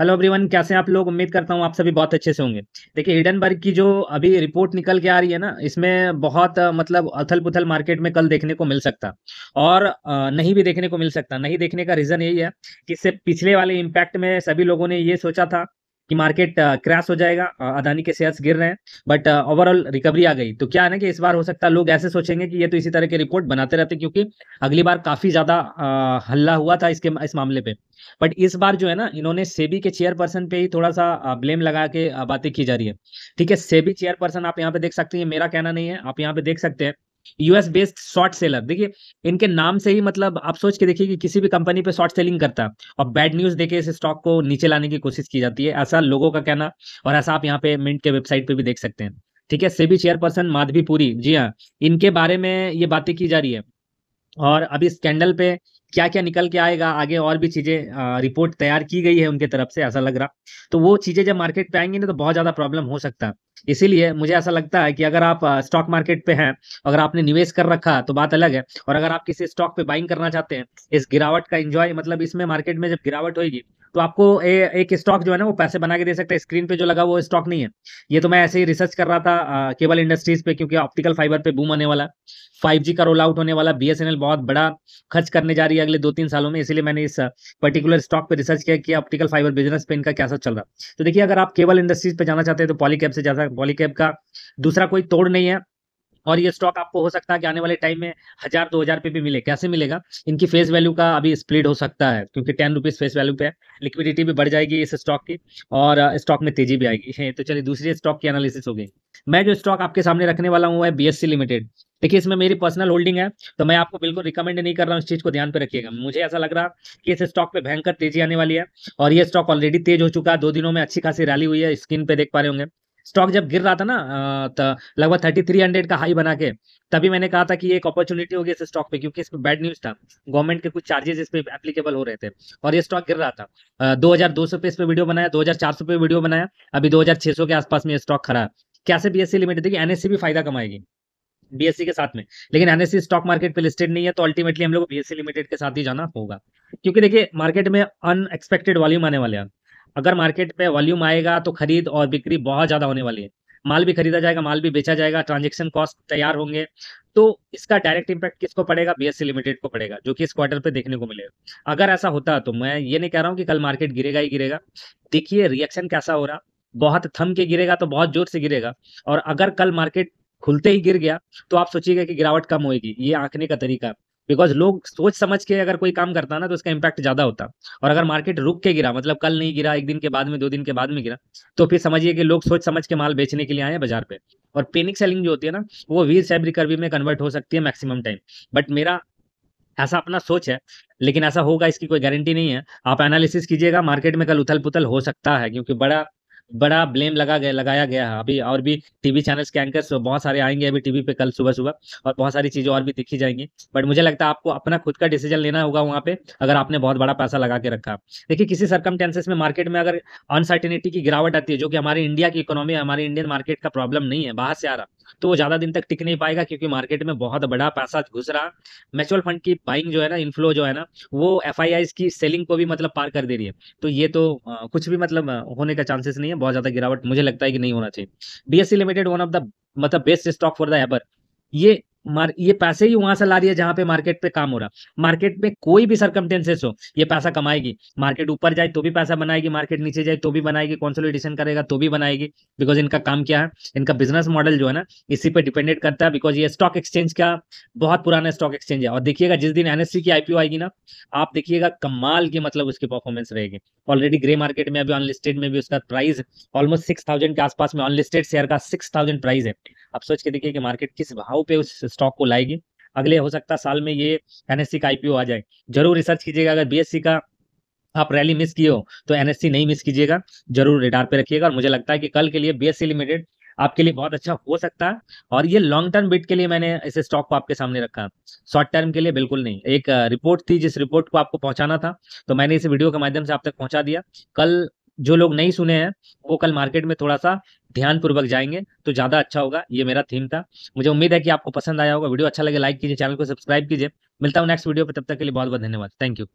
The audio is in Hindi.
हेलो एवरीवन कैसे हैं आप लोग उम्मीद करता हूँ आप सभी बहुत अच्छे से होंगे देखिए हिडनबर्ग की जो अभी रिपोर्ट निकल के आ रही है ना इसमें बहुत मतलब अथल पुथल मार्केट में कल देखने को मिल सकता और नहीं भी देखने को मिल सकता नहीं देखने का रीज़न यही है कि इससे पिछले वाले इम्पैक्ट में सभी लोगों ने ये सोचा था कि मार्केट क्रैश uh, हो जाएगा uh, अदानी के शेयर्स गिर रहे हैं बट ओवरऑल रिकवरी आ गई तो क्या है ना कि इस बार हो सकता है लोग ऐसे सोचेंगे कि ये तो इसी तरह के रिपोर्ट बनाते रहते क्योंकि अगली बार काफ़ी ज़्यादा uh, हल्ला हुआ था इसके इस मामले पे बट इस बार जो है ना इन्होंने सेबी के चेयरपर्सन पे ही थोड़ा सा ब्लेम लगा के बातें की जा रही है ठीक है सेबी चेयरपर्सन आप यहाँ पे देख सकते हैं मेरा कहना नहीं है आप यहाँ पे देख सकते हैं यूएस बेस्ड शॉर्ट सेलर देखिए इनके नाम से ही मतलब आप सोच के देखिए कि किसी भी कंपनी पे शॉर्ट सेलिंग करता है और बैड न्यूज देखे इस स्टॉक को नीचे लाने की कोशिश की जाती है ऐसा लोगों का कहना और ऐसा आप यहाँ पे मिंट के वेबसाइट पे भी देख सकते हैं ठीक है सेबी चेयरपर्सन माधवी पुरी जी हाँ इनके बारे में ये बातें की जा रही है और अभी स्कैंडल पे क्या क्या निकल के आएगा आगे और भी चीज़ें रिपोर्ट तैयार की गई है उनके तरफ से ऐसा लग रहा तो वो चीज़ें जब मार्केट पे आएंगी ना तो बहुत ज़्यादा प्रॉब्लम हो सकता है इसीलिए मुझे ऐसा लगता है कि अगर आप स्टॉक मार्केट पे हैं अगर आपने निवेश कर रखा तो बात अलग है और अगर आप किसी स्टॉक पे बाइंग करना चाहते हैं इस गिरावट का एंजॉय मतलब इसमें मार्केट में जब गिरावट होगी तो आपको ए, एक स्टॉक जो है ना वो पैसे बना के दे सकता है स्क्रीन पे जो लगा वो स्टॉक नहीं है ये तो मैं ऐसे ही रिसर्च कर रहा था आ, केबल इंडस्ट्रीज पे क्योंकि ऑप्टिकल फाइबर पे बूम आने वाला फाइव जी का रोल आउट होने वाला बी बहुत बड़ा खर्च करने जा रही है अगले दो तीन सालों में इसलिए मैंने इस पर्टिकुलर स्टॉक पे रिसर्च किया कि ऑप्टिकल फाइबर बिजनेस पे इनका कैसा चल रहा तो देखिए अगर आप केबल इंडस्ट्रीज पे जाना चाहते हैं तो पॉलीकैब से जाता है पॉलीकैब का दूसरा कोई तोड़ नहीं है और ये स्टॉक आपको हो सकता है कि आने वाले टाइम में हजार दो हजार पे भी मिले कैसे मिलेगा इनकी फेस वैल्यू का अभी स्प्लिट हो सकता है क्योंकि टेन रुपीज फेस वैल्यू पे लिक्विडिटी भी बढ़ जाएगी इस स्टॉक की और स्टॉक में तेजी भी आएगी तो चलिए दूसरी स्टॉक की एनालिसिस होगी मैं जो स्टॉक आपके सामने रखने वाला हूँ है बीएससी लिमिटेड देखिए इसमें मेरी पर्सनल होल्डिंग है तो मैं आपको बिल्कुल रिकमेंड नहीं कर रहा हूँ इस चीज को ध्यान पे रखिएगा मुझे ऐसा लग रहा कि इस स्टॉक पे भयंकर तेजी आने वाली है और ये स्टॉक ऑलरेडी तेज हो चुका है दो दिनों में अच्छी खासी रैली हुई है स्क्रीन पे देख पा रहे होंगे स्टॉक जब गिर रहा था ना तो लगभग थर्टी थ्री हंड्रेड का हाई बना के तभी मैंने कहा था कि एक अपॉर्चुनिटी होगी इस स्टॉक पे क्योंकि इसमें बैड न्यूज था गवर्नमेंट के कुछ चार्जेस इस पर एप्लीकेबल हो रहे थे और ये स्टॉक गिर रहा था दो हजार दो सौ पे इस पर वीडियो बनाया दो हजार चार सौ पे वीडियो बनाया अभी दो हजार छह सौ के आसपास में स्टॉक खड़ा है कैसे बीएससी लिमिटेड देखिए एनएससी भी फायदा कमाएगी बीएससी e के साथ में लेकिन एनएससी स्टॉक मार्केट पे लिस्टेड नहीं है तो अल्टीमेटली हम लोग बीएससी लिमिटेड e के साथ ही जाना होगा क्योंकि देखिए मार्केट में अनएक्सपेक्टेड वॉल्यूम आने वाले हैं अगर मार्केट पे वॉल्यूम आएगा तो खरीद और बिक्री बहुत ज़्यादा होने वाली है माल भी खरीदा जाएगा माल भी बेचा जाएगा ट्रांजेक्शन कॉस्ट तैयार होंगे तो इसका डायरेक्ट इम्पैक्ट किसको पड़ेगा बीएससी लिमिटेड को पड़ेगा जो कि इस क्वार्टर पे देखने को मिलेगा अगर ऐसा होता तो मैं ये नहीं कह रहा हूँ कि कल मार्केट गिरेगा ही गिरेगा देखिए रिएक्शन कैसा हो रहा बहुत थम के गिरेगा तो बहुत जोर से गिरेगा और अगर कल मार्केट खुलते ही गिर गया तो आप सोचिएगा कि गिरावट कम होगी ये आंकने का तरीका बिकॉज लोग सोच समझ के अगर कोई काम करता ना तो उसका इम्पैक्ट ज्यादा होता और अगर मार्केट रुक के गिरा मतलब कल नहीं गिरा एक दिन के बाद में दो दिन के बाद में गिरा तो फिर समझिए कि लोग सोच समझ के माल बेचने के लिए आए हैं बाजार पे और पेनिक सेलिंग जो होती है ना वो वीर सैब रिकवरी में कन्वर्ट हो सकती है मैक्सिमम टाइम बट मेरा ऐसा अपना सोच है लेकिन ऐसा होगा इसकी कोई गारंटी नहीं है आप एनालिसिस कीजिएगा मार्केट में कल उथल पुथल हो सकता है क्योंकि बड़ा बड़ा ब्लेम लगा गया लगाया गया है अभी और भी टीवी चैनल्स के एंकर्स बहुत सारे आएंगे अभी टीवी पे कल सुबह सुबह और बहुत सारी चीज़ें और भी दिखी जाएंगी बट मुझे लगता है आपको अपना खुद का डिसीजन लेना होगा वहाँ पे अगर आपने बहुत बड़ा पैसा लगा के रखा देखिए किसी सरकम में मार्केट में अगर अनसर्टिनिटी की गिरावट आती है जो कि हमारे इंडिया की इकोनॉमी हमारे इंडियन मार्केट का प्रॉब्लम नहीं है बाहर से आ रहा तो वो ज़्यादा दिन तक टिक नहीं पाएगा क्योंकि मार्केट में बहुत बड़ा पैसा घुस रहा म्यूचुअल फंड की बाइंग जो है ना इनफ्लो जो है ना वो एफ की सेलिंग को भी मतलब पार कर दे रही है तो ये तो कुछ भी मतलब होने का चांसेस नहीं है बहुत ज़्यादा गिरावट मुझे लगता है कि नहीं होना चाहिए B limited one of the मतलब best stock for the ever ये मार ये पैसे ही वहां से ला रही है जहां पे मार्केट पे काम हो रहा मार्केट में कोई भी सर्कमटेंसेस हो ये पैसा कमाएगी मार्केट ऊपर जाए तो भी पैसा बनाएगी मार्केट नीचे जाए तो भी बनाएगी कॉन्सोलिडेशन करेगा तो भी बनाएगी बिकॉज इनका काम क्या है इनका बिजनेस मॉडल जो है ना इसी पर डिपेंडेड करता है बिकॉज ये स्टॉक एक्सचेंज का बहुत पुराना स्टॉक एक्सचेंज है और देखिएगा जिस दिन एनएससी e की आईपीओ आएगी ना आप देखिएगा कमाल की मतलब उसकी परफॉर्मेंस रहेगी ऑलरेडी ग्रे मार्केट में अभी अनलिस्टेड में भी उसका प्राइस ऑलमोस्ट सिक्स के आसपास में अनलिस्टेड शेयर का सिक्स प्राइस है आप सोच के देखिए कि मार्केट किस भाव पे उस स्टॉक को लाएगी अगले हो सकता साल में ये एनएससी का आईपीओ आ जाए जरूर रिसर्च कीजिएगा अगर बीएससी का आप रैली मिस किए हो तो एनएससी नहीं मिस कीजिएगा जरूर रिटार पे रखिएगा और मुझे लगता है कि कल के लिए बीएससी लिमिटेड आपके लिए बहुत अच्छा हो सकता है और ये लॉन्ग टर्म बिट के लिए मैंने इस स्टॉक को आपके सामने रखा शॉर्ट टर्म के लिए बिल्कुल नहीं एक रिपोर्ट थी जिस रिपोर्ट को आपको पहुंचाना था तो मैंने इस वीडियो के माध्यम से आप तक पहुंचा दिया कल जो लोग नहीं सुने हैं वो कल मार्केट में थोड़ा सा ध्यानपूर्वक जाएंगे तो ज़्यादा अच्छा होगा ये मेरा थीम था मुझे उम्मीद है कि आपको पसंद आया होगा वीडियो अच्छा लगे लाइक कीजिए चैनल को सब्सक्राइब कीजिए मिलता हूँ नेक्स्ट वीडियो पर तब तक के लिए बहुत बहुत धन्यवाद थैंक यू